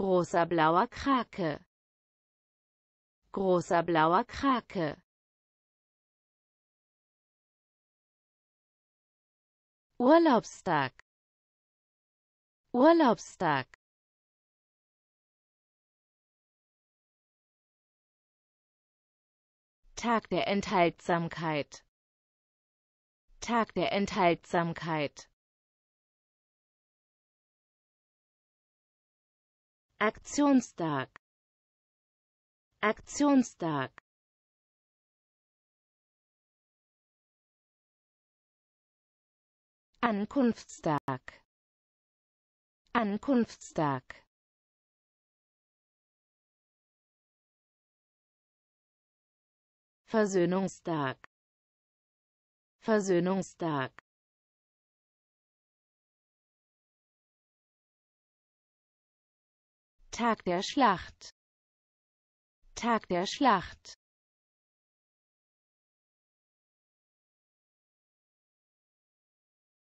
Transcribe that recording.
Großer blauer Krake. Großer blauer Krake. Urlaubstag. Urlaubstag. Tag der Enthaltsamkeit. Tag der Enthaltsamkeit. Aktionstag Aktionstag Ankunftstag Ankunftstag Versöhnungstag Versöhnungstag Tag der Schlacht Tag der Schlacht